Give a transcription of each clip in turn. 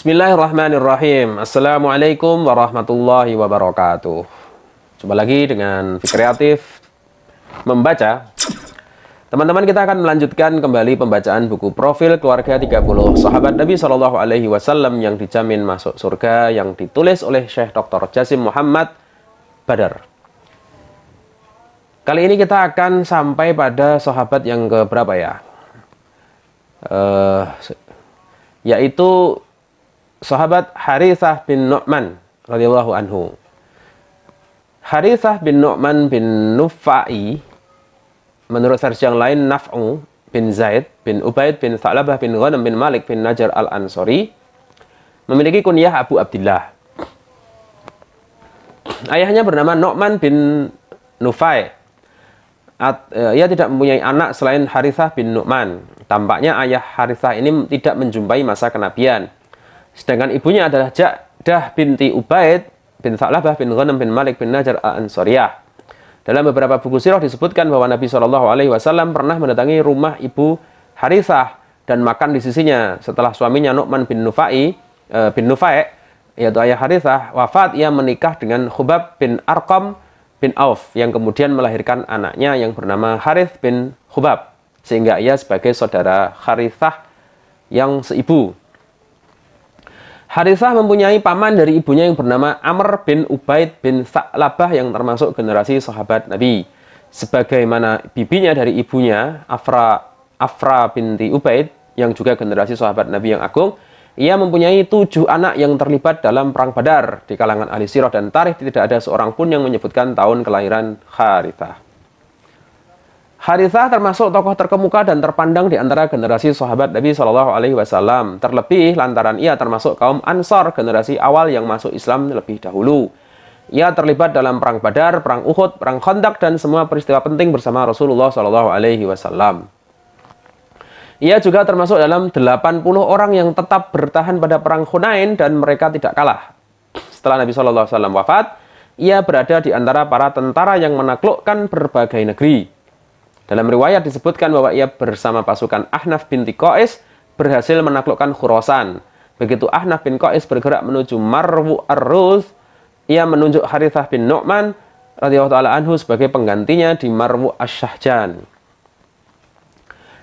Bismillahirrahmanirrahim. Assalamualaikum warahmatullahi wabarakatuh. Coba lagi dengan kreatif membaca. Teman-teman kita akan melanjutkan kembali pembacaan buku profil keluarga 30 sahabat Nabi Shallallahu Alaihi Wasallam yang dijamin masuk surga yang ditulis oleh Syekh Dr. Jasim Muhammad Badar. Kali ini kita akan sampai pada sahabat yang keberapa ya? Uh, yaitu sahabat Harithah bin Nu'man radhiyallahu anhu. Harithah bin Nu'man bin Nufai menurut versi yang lain Naf'u bin Zaid bin Ubaid bin Tha'labah bin Ghanam bin Malik bin Najar al-Ansari memiliki kunyah Abu Abdullah. Ayahnya bernama Nu'man bin Nufai. At, uh, ia tidak mempunyai anak selain Harithah bin Nu'man. Tampaknya ayah Harithah ini tidak menjumpai masa kenabian Sedangkan ibunya adalah Ja'dah binti Ubaid bin Tha'labah bin Ghanam bin Malik bin Najar al-Ansariyah. Dalam beberapa buku sirah disebutkan bahwa Nabi Shallallahu alaihi wasallam pernah mendatangi rumah ibu Harithah dan makan di sisinya. Setelah suaminya Nu'man bin Nufai eh, bin Nufai yaitu ayah Harithah wafat ia menikah dengan Khubab bin Arkom bin Auf yang kemudian melahirkan anaknya yang bernama Harith bin Khubab sehingga ia sebagai saudara Harithah yang seibu Harisah mempunyai paman dari ibunya yang bernama Amr bin Ubaid bin Sa'labah yang termasuk generasi sahabat Nabi. Sebagaimana bibinya dari ibunya, Afra, Afra binti Ubaid, yang juga generasi sahabat Nabi yang agung, ia mempunyai tujuh anak yang terlibat dalam Perang Badar. Di kalangan ahli sirah dan tarikh tidak ada seorang pun yang menyebutkan tahun kelahiran Harithah. Harithah termasuk tokoh terkemuka dan terpandang di antara generasi sahabat Nabi Shallallahu Alaihi Wasallam. Terlebih lantaran ia termasuk kaum Ansar generasi awal yang masuk Islam lebih dahulu. Ia terlibat dalam perang Badar, perang Uhud, perang Khandaq dan semua peristiwa penting bersama Rasulullah Shallallahu Alaihi Wasallam. Ia juga termasuk dalam 80 orang yang tetap bertahan pada perang Hunain dan mereka tidak kalah. Setelah Nabi Shallallahu Alaihi Wasallam wafat, ia berada di antara para tentara yang menaklukkan berbagai negeri. Dalam riwayat disebutkan bahwa ia bersama pasukan Ahnaf binti Qais berhasil menaklukkan Khurasan. Begitu Ahnaf bin Qais bergerak menuju Marwu ar ia menunjuk Harithah bin Nu'man radhiyallahu taala anhu sebagai penggantinya di Marwu asy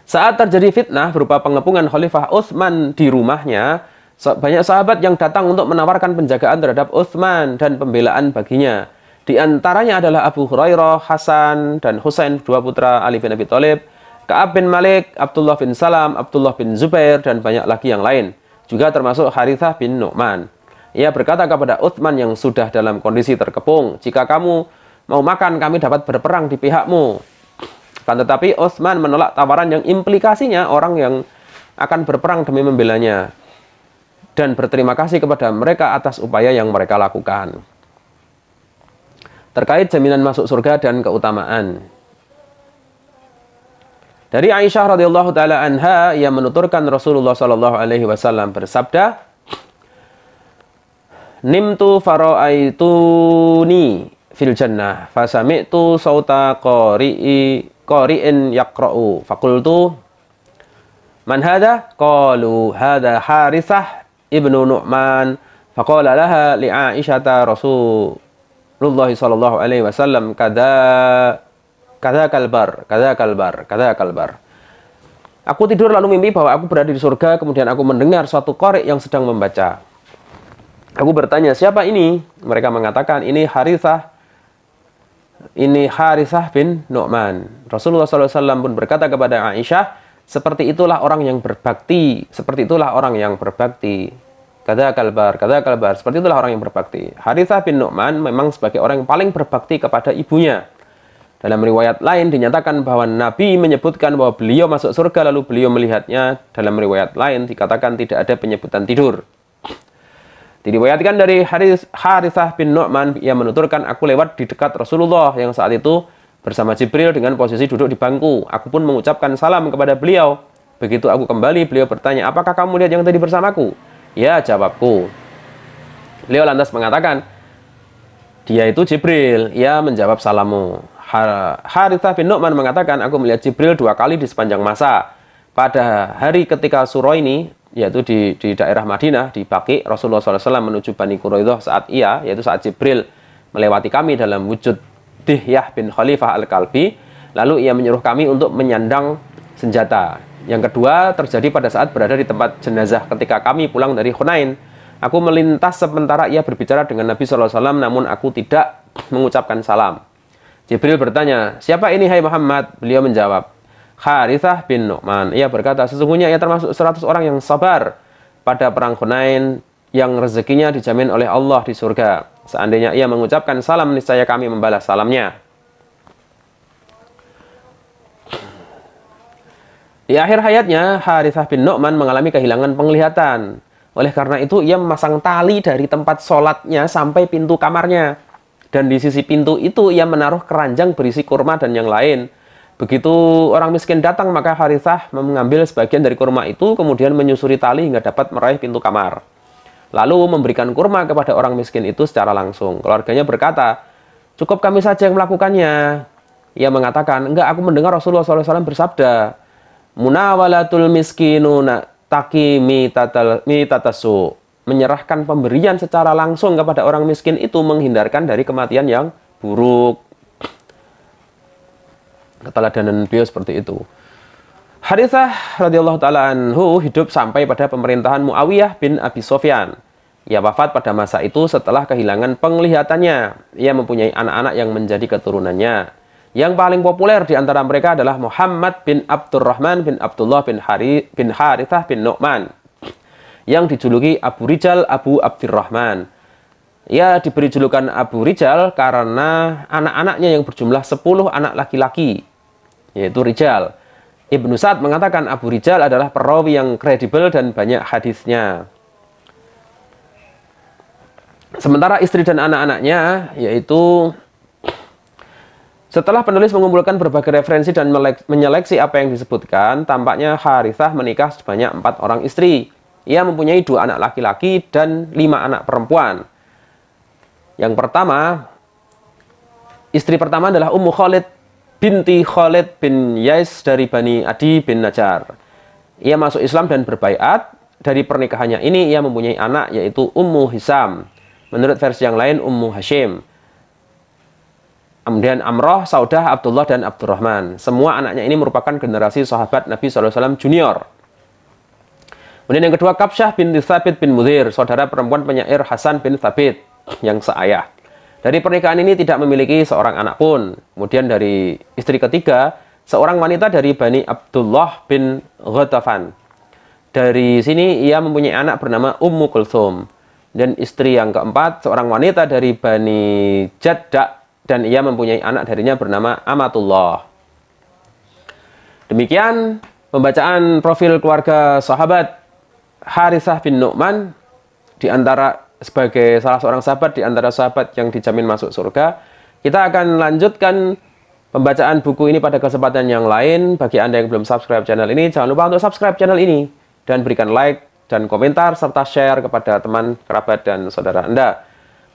Saat terjadi fitnah berupa pengepungan Khalifah Utsman di rumahnya, banyak sahabat yang datang untuk menawarkan penjagaan terhadap Utsman dan pembelaan baginya. Di antaranya adalah Abu Hurairah, Hasan, dan Husain dua putra Ali bin Abi Thalib, Ka'ab bin Malik, Abdullah bin Salam, Abdullah bin Zubair, dan banyak lagi yang lain. Juga termasuk Harithah bin Nu'man. Ia berkata kepada Uthman yang sudah dalam kondisi terkepung, jika kamu mau makan, kami dapat berperang di pihakmu. Kan tetapi Uthman menolak tawaran yang implikasinya orang yang akan berperang demi membelanya dan berterima kasih kepada mereka atas upaya yang mereka lakukan terkait jaminan masuk surga dan keutamaan. Dari Aisyah radhiyallahu taala anha yang menuturkan Rasulullah sallallahu alaihi wasallam bersabda, "Nimtu faraaituni fil jannah fasami'tu sauta qari'i qari'in yaqra'u fakultu man hadha qalu hadha harisah ibnu nu'man faqala laha li ta rasul Rasulullah sallallahu alaihi wasallam kada kada kalbar, kada kalbar, kada kalbar. Aku tidur lalu mimpi bahwa aku berada di surga, kemudian aku mendengar suatu korek yang sedang membaca. Aku bertanya, siapa ini? Mereka mengatakan, ini Harithah ini Harithah bin Nu'man. Rasulullah SAW pun berkata kepada Aisyah, seperti itulah orang yang berbakti, seperti itulah orang yang berbakti kada kalbar, kada kalbar. Seperti itulah orang yang berbakti. Harithah bin Nu'man memang sebagai orang yang paling berbakti kepada ibunya. Dalam riwayat lain dinyatakan bahwa Nabi menyebutkan bahwa beliau masuk surga lalu beliau melihatnya. Dalam riwayat lain dikatakan tidak ada penyebutan tidur. Diriwayatkan dari Harithah bin Nu'man, ia menuturkan, aku lewat di dekat Rasulullah yang saat itu bersama Jibril dengan posisi duduk di bangku. Aku pun mengucapkan salam kepada beliau. Begitu aku kembali, beliau bertanya, apakah kamu lihat yang tadi bersamaku? Ya jawabku. Leo lantas mengatakan, dia itu Jibril. Ia menjawab salamu. Har Harithah bin Nu'man mengatakan, aku melihat Jibril dua kali di sepanjang masa. Pada hari ketika suro ini, yaitu di, di daerah Madinah, di Baki, Rasulullah SAW menuju Bani Quraidah saat ia, yaitu saat Jibril melewati kami dalam wujud Dihyah bin Khalifah Al-Kalbi, lalu ia menyuruh kami untuk menyandang senjata. Yang kedua terjadi pada saat berada di tempat jenazah ketika kami pulang dari Hunain. Aku melintas sementara ia berbicara dengan Nabi SAW namun aku tidak mengucapkan salam. Jibril bertanya, siapa ini hai Muhammad? Beliau menjawab, Harithah bin Nu'man. Ia berkata, sesungguhnya ia termasuk 100 orang yang sabar pada perang Hunain yang rezekinya dijamin oleh Allah di surga. Seandainya ia mengucapkan salam, niscaya kami membalas salamnya. Di akhir hayatnya, Harithah bin Nu'man mengalami kehilangan penglihatan. Oleh karena itu, ia memasang tali dari tempat sholatnya sampai pintu kamarnya. Dan di sisi pintu itu, ia menaruh keranjang berisi kurma dan yang lain. Begitu orang miskin datang, maka Harithah mengambil sebagian dari kurma itu, kemudian menyusuri tali hingga dapat meraih pintu kamar. Lalu memberikan kurma kepada orang miskin itu secara langsung. Keluarganya berkata, cukup kami saja yang melakukannya. Ia mengatakan, enggak, aku mendengar Rasulullah SAW bersabda, munawalatul miskinuna taki mitatasu. Menyerahkan pemberian secara langsung kepada orang miskin itu menghindarkan dari kematian yang buruk. Keteladanan beliau seperti itu. Harithah radhiyallahu taala anhu hidup sampai pada pemerintahan Muawiyah bin Abi Sofyan. Ia wafat pada masa itu setelah kehilangan penglihatannya. Ia mempunyai anak-anak yang menjadi keturunannya. Yang paling populer di antara mereka adalah Muhammad bin Abdurrahman bin Abdullah bin Hari bin Harithah bin Nu'man yang dijuluki Abu Rijal Abu Abdurrahman. Ia diberi julukan Abu Rijal karena anak-anaknya yang berjumlah 10 anak laki-laki yaitu Rijal. Ibnu Sa'ad mengatakan Abu Rijal adalah perawi yang kredibel dan banyak hadisnya. Sementara istri dan anak-anaknya yaitu setelah penulis mengumpulkan berbagai referensi dan menyeleksi apa yang disebutkan, tampaknya Harithah menikah sebanyak empat orang istri. Ia mempunyai dua anak laki-laki dan lima anak perempuan. Yang pertama, istri pertama adalah Ummu Khalid binti Khalid bin Yais dari Bani Adi bin Najjar. Ia masuk Islam dan berbaiat. Dari pernikahannya ini ia mempunyai anak yaitu Ummu Hisam. Menurut versi yang lain Ummu Hashim. Kemudian Amroh, Saudah, Abdullah, dan Abdurrahman. Semua anaknya ini merupakan generasi sahabat Nabi SAW junior. Kemudian yang kedua, Kapsyah bin Thabit bin Mudhir, saudara perempuan penyair Hasan bin Thabit yang seayah. Dari pernikahan ini tidak memiliki seorang anak pun. Kemudian dari istri ketiga, seorang wanita dari Bani Abdullah bin Ghatafan. Dari sini ia mempunyai anak bernama Ummu Kulthum. Dan istri yang keempat, seorang wanita dari Bani Jaddak dan ia mempunyai anak darinya bernama Amatullah. Demikian pembacaan profil keluarga sahabat Harisah bin Nu'man di antara sebagai salah seorang sahabat di antara sahabat yang dijamin masuk surga. Kita akan lanjutkan pembacaan buku ini pada kesempatan yang lain. Bagi Anda yang belum subscribe channel ini, jangan lupa untuk subscribe channel ini dan berikan like dan komentar serta share kepada teman, kerabat dan saudara Anda.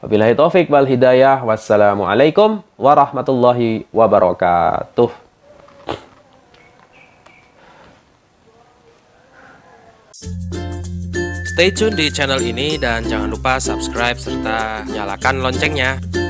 Wabillahi taufik wal hidayah. Wassalamualaikum warahmatullahi wabarakatuh. Stay tune di channel ini dan jangan lupa subscribe serta nyalakan loncengnya.